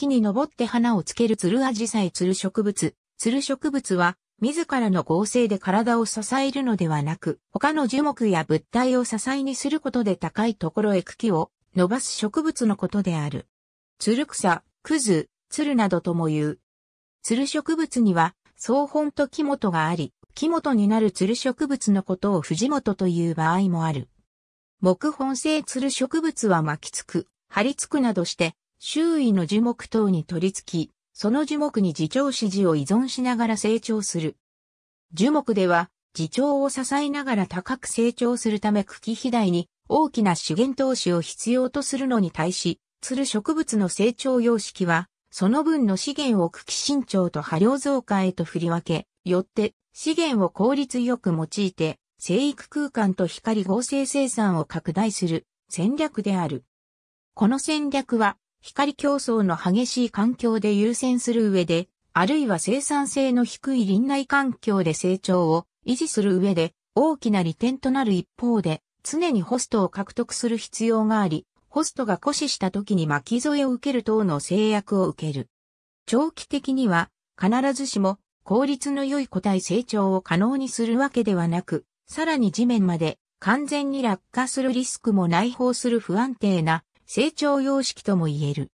木に登って花をつけるツルアジサイツル植物。ツル植物は、自らの合成で体を支えるのではなく、他の樹木や物体を支えにすることで高いところへ茎を伸ばす植物のことである。ツル草、クズ、ツルなどとも言う。ツル植物には、総本と木元があり、木元になるツル植物のことを藤本という場合もある。木本性ツル植物は巻きつく、張り付くなどして、周囲の樹木等に取り付き、その樹木に自重支持を依存しながら成長する。樹木では、自重を支えながら高く成長するため茎肥大に大きな資源投資を必要とするのに対し、つる植物の成長様式は、その分の資源を茎伸長と波量増加へと振り分け、よって資源を効率よく用いて、生育空間と光合成生産を拡大する戦略である。この戦略は光競争の激しい環境で優先する上で、あるいは生産性の低い林内環境で成長を維持する上で大きな利点となる一方で、常にホストを獲得する必要があり、ホストが固死した時に巻き添えを受ける等の制約を受ける。長期的には、必ずしも効率の良い個体成長を可能にするわけではなく、さらに地面まで完全に落下するリスクも内包する不安定な成長様式とも言える。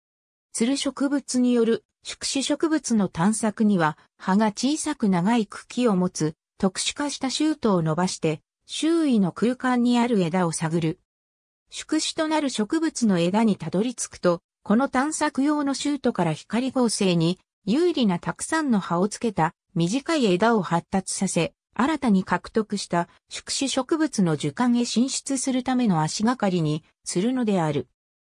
つる植物による宿主植物の探索には、葉が小さく長い茎を持つ、特殊化したシュートを伸ばして、周囲の空間にある枝を探る。宿主となる植物の枝にたどり着くと、この探索用のシュートから光合成に、有利なたくさんの葉をつけた短い枝を発達させ、新たに獲得した宿主植物の樹幹へ進出するための足がかりにするのである。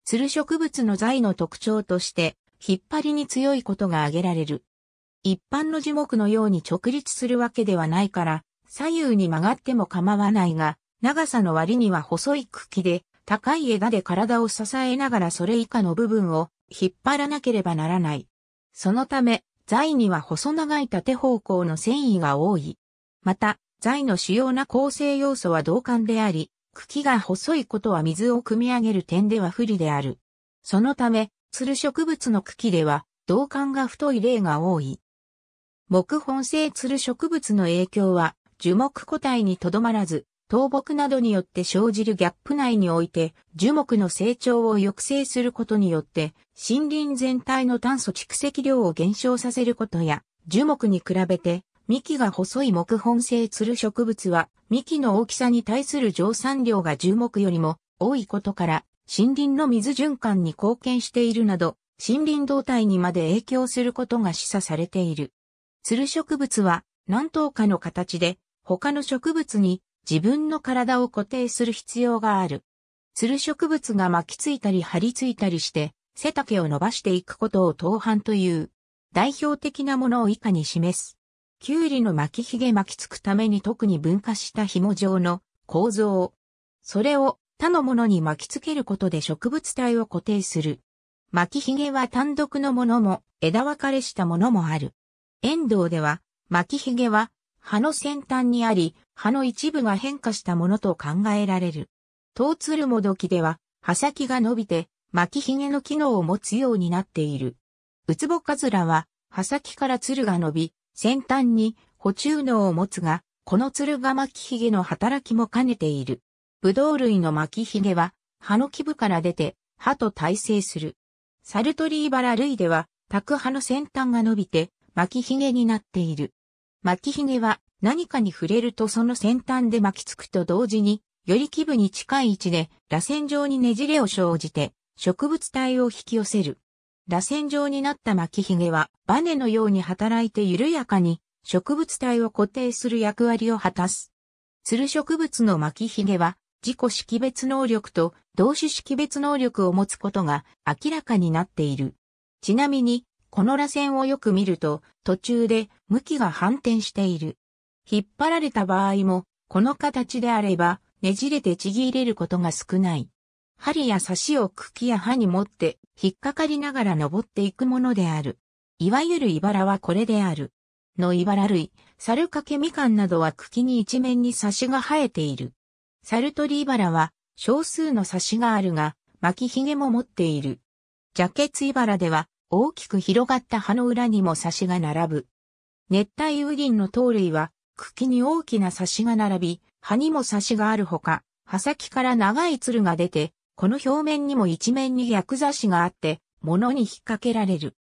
する植物の材の特徴として、引っ張りに強いことが挙げられる。一般の樹木のように直立するわけではないから、左右に曲がっても構わないが、長さの割には細い茎で、高い枝で体を支えながらそれ以下の部分を引っ張らなければならない。そのため、材には細長い縦方向の繊維が多い。また、材の主要な構成要素は同感であり、茎が細いことは水を汲み上げる点では不利である。そのため、鶴る植物の茎では、導管が太い例が多い。木本性つる植物の影響は、樹木個体にとどまらず、倒木などによって生じるギャップ内において、樹木の成長を抑制することによって、森林全体の炭素蓄積量を減少させることや、樹木に比べて幹が細い木本性つる植物は、幹の大きさに対する蒸散量が樹木よりも多いことから、森林の水循環に貢献しているなど、森林動態にまで影響することが示唆されている。つる植物は何等かの形で他の植物に自分の体を固定する必要がある。つる植物が巻きついたり張り付いたりして背丈を伸ばしていくことを等半という。代表的なものを以下に示す。キュウリの巻きひげ巻きつくために特に分化した紐状の構造。それを他のものに巻きつけることで植物体を固定する。巻きひげは単独のものも枝分かれしたものもある。遠藤では巻きひげは葉の先端にあり、葉の一部が変化したものと考えられる。トウツルモドキでは、葉先が伸びて、巻きひげの機能を持つようになっている。ウツボカズラは、葉先からツルが伸び、先端に補充能を持つが、この鶴が巻きひげの働きも兼ねている。ブドウ類の巻きひげは、葉の基部から出て、歯と対生する。サルトリーバラ類では、卓葉の先端が伸びて、巻きひげになっている。巻きひげは、何かに触れるとその先端で巻きつくと同時に、より基部に近い位置で、螺旋状にねじれを生じて、植物体を引き寄せる。螺旋状になった巻きひげはバネのように働いて緩やかに植物体を固定する役割を果たす。ツる植物の巻きひげは自己識別能力と同種識別能力を持つことが明らかになっている。ちなみに、この螺旋をよく見ると途中で向きが反転している。引っ張られた場合も、この形であれば、ねじれてちぎれることが少ない。針や刺しを茎や葉に持って引っかかりながら登っていくものである。いわゆる茨はこれである。の茨類、猿かけみかんなどは茎に一面に刺しが生えている。猿鳥茨は少数の刺しがあるが、巻きひげも持っている。ジャケツ茨では大きく広がった葉の裏にも刺しが並ぶ。熱帯雨林の糖類は茎に大きな刺しが並び、葉にも刺しがあるほか、葉先から長いつるが出て、この表面にも一面に薬差しがあって、物に引っ掛けられる。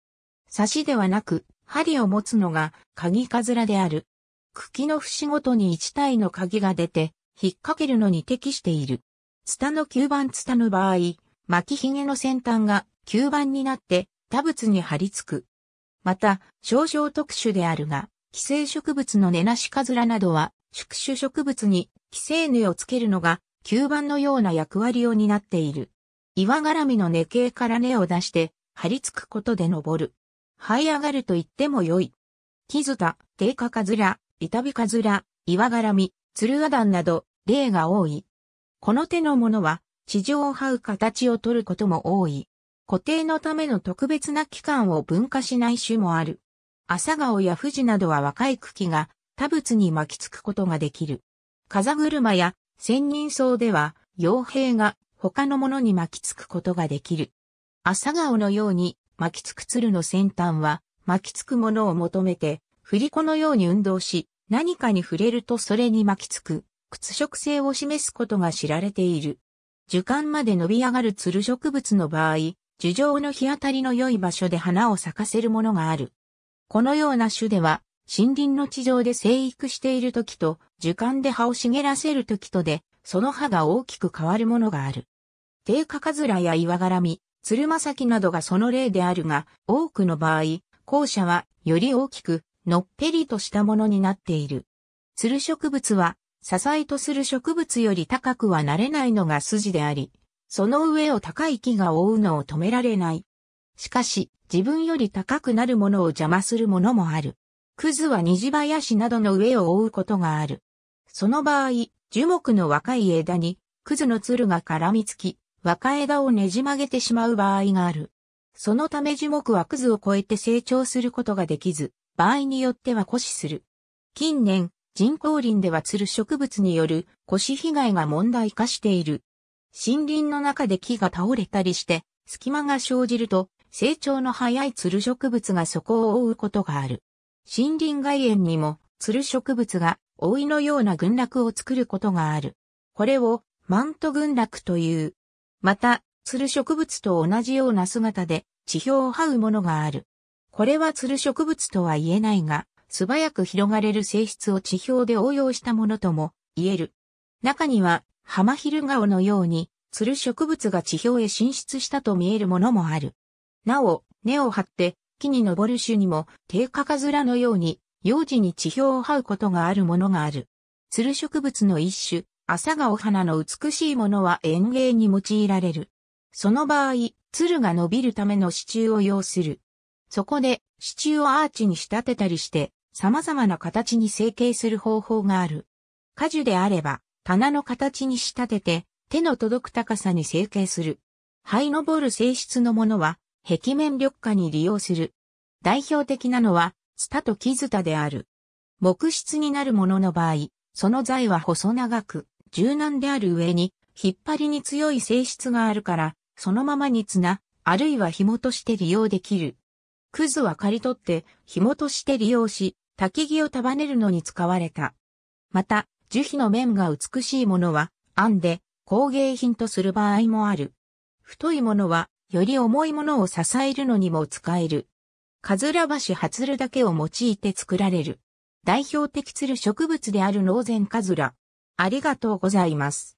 差しではなく、針を持つのが鍵かずらである。茎の節ごとに一体の鍵が出て、引っ掛けるのに適している。ツタの吸盤ツタの場合、巻きひげの先端が吸盤になって多物に張り付く。また、症状特殊であるが、寄生植物の根なしかずらなどは、宿主植物に寄生根をつけるのが吸盤のような役割を担っている。岩絡みの根系から根を出して、張り付くことで登る。這い上がると言っても良い。木ズ田、低下かずら、板びかずら、岩絡み、鶴ル段など、例が多い。この手のものは、地上を這う形をとることも多い。固定のための特別な器官を分化しない種もある。朝顔や富士などは若い茎が、多物に巻きつくことができる。風車や千人草では、傭兵が他のものに巻きつくことができる。朝顔のように巻きつく鶴の先端は、巻きつくものを求めて、振り子のように運動し、何かに触れるとそれに巻きつく、屈色性を示すことが知られている。樹幹まで伸び上がる鶴植物の場合、樹上の日当たりの良い場所で花を咲かせるものがある。このような種では、森林の地上で生育している時と、樹幹で葉を茂らせる時とで、その葉が大きく変わるものがある。低価カズラや岩絡み、鶴間先などがその例であるが、多くの場合、校舎はより大きく、のっぺりとしたものになっている。鶴植物は、支えとする植物より高くはなれないのが筋であり、その上を高い木が覆うのを止められない。しかし、自分より高くなるものを邪魔するものもある。クズは虹林などの上を覆うことがある。その場合、樹木の若い枝に、クズのルが絡みつき、若枝をねじ曲げてしまう場合がある。そのため樹木はクズを超えて成長することができず、場合によっては枯死する。近年、人工林ではル植物による枯死被害が問題化している。森林の中で木が倒れたりして、隙間が生じると、成長の早いル植物がそこを覆うことがある。森林外縁にも、つる植物が、覆いのような群落を作ることがある。これを、マント群落という。また、つる植物と同じような姿で、地表を這うものがある。これはつる植物とは言えないが、素早く広がれる性質を地表で応用したものとも言える。中には、浜昼顔のように、つる植物が地表へ進出したと見えるものもある。なお、根を張って木に登る種にも、低カカズラのように、幼児に地表を這うことがあるものがある。鶴植物の一種、朝顔花の美しいものは園芸に用いられる。その場合、鶴が伸びるための支柱を要する。そこで、支柱をアーチに仕立てたりして、様々な形に成形する方法がある。果樹であれば、棚の形に仕立てて、手の届く高さに成形する。這い登る性質のものは、壁面緑化に利用する。代表的なのは、ツタと木ズタである。木質になるものの場合、その材は細長く、柔軟である上に、引っ張りに強い性質があるから、そのままに綱、あるいは紐として利用できる。クズは刈り取って、紐として利用し、焚き木を束ねるのに使われた。また、樹皮の面が美しいものは、編んで、工芸品とする場合もある。太いものは、より重いものを支えるのにも使える。かずら橋はつるだけを用いて作られる。代表的する植物であるノーゼンカズラ。ありがとうございます。